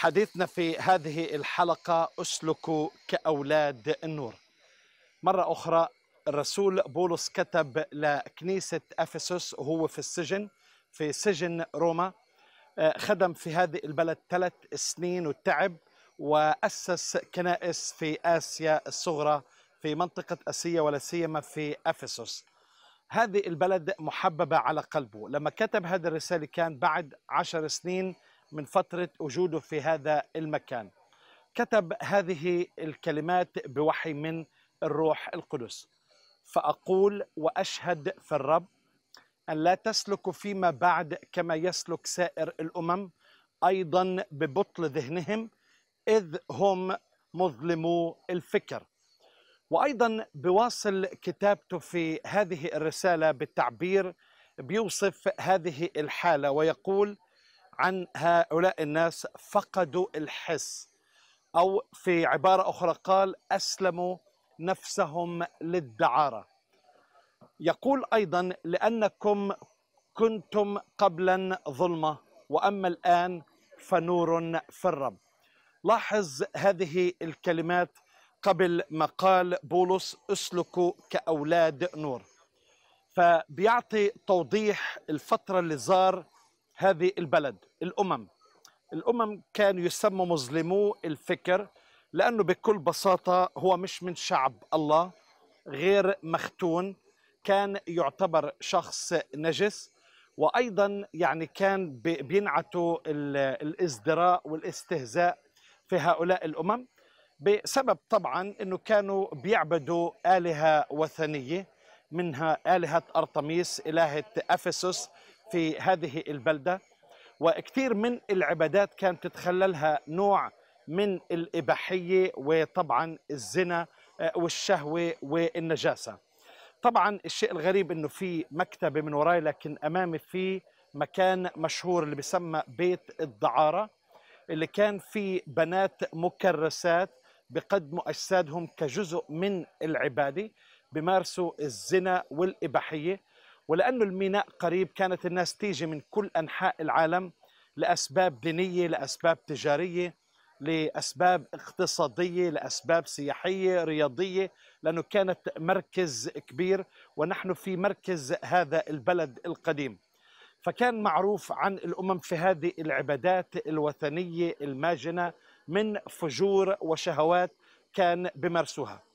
حديثنا في هذه الحلقة اسلكوا كأولاد النور مرة أخرى الرسول بولس كتب لكنيسة أفسس وهو في السجن في سجن روما آه، خدم في هذه البلد ثلاث سنين وتعب وأسس كنائس في آسيا الصغرى في منطقة آسيا ولا سيما في أفسس هذه البلد محببة على قلبه لما كتب هذه الرسالة كان بعد عشر سنين من فترة وجوده في هذا المكان كتب هذه الكلمات بوحي من الروح القدس فأقول وأشهد في الرب أن لا تسلك فيما بعد كما يسلك سائر الأمم أيضا ببطل ذهنهم إذ هم مظلمو الفكر وأيضا بواصل كتابته في هذه الرسالة بالتعبير بيوصف هذه الحالة ويقول عن هؤلاء الناس فقدوا الحس أو في عبارة أخرى قال أسلموا نفسهم للدعارة يقول أيضا لأنكم كنتم قبلا ظلمة وأما الآن فنور في الرب لاحظ هذه الكلمات قبل ما قال بولس اسلكوا كأولاد نور فبيعطي توضيح الفترة اللي زار هذه البلد الأمم الأمم كانوا يسموا مظلمو الفكر لأنه بكل بساطة هو مش من شعب الله غير مختون كان يعتبر شخص نجس وأيضا يعني كان بينعتوا الازدراء والاستهزاء في هؤلاء الأمم بسبب طبعا أنه كانوا بيعبدوا آلهة وثنية منها آلهة أرطميس إلهة أفسوس في هذه البلدة وكثير من العبادات كانت تتخللها نوع من الإباحية وطبعا الزنا آه، والشهوة والنجاسة طبعا الشيء الغريب انه في مكتبه من وراي لكن امامي في مكان مشهور اللي بيسمى بيت الدعاره اللي كان في بنات مكرسات بقدموا اجسادهم كجزء من العباده بمارسوا الزنا والاباحيه ولأنه الميناء قريب كانت الناس تيجي من كل أنحاء العالم لأسباب دينية لأسباب تجارية لأسباب اقتصادية لأسباب سياحية رياضية لأنه كانت مركز كبير ونحن في مركز هذا البلد القديم فكان معروف عن الأمم في هذه العبادات الوثنية الماجنة من فجور وشهوات كان بمارسوها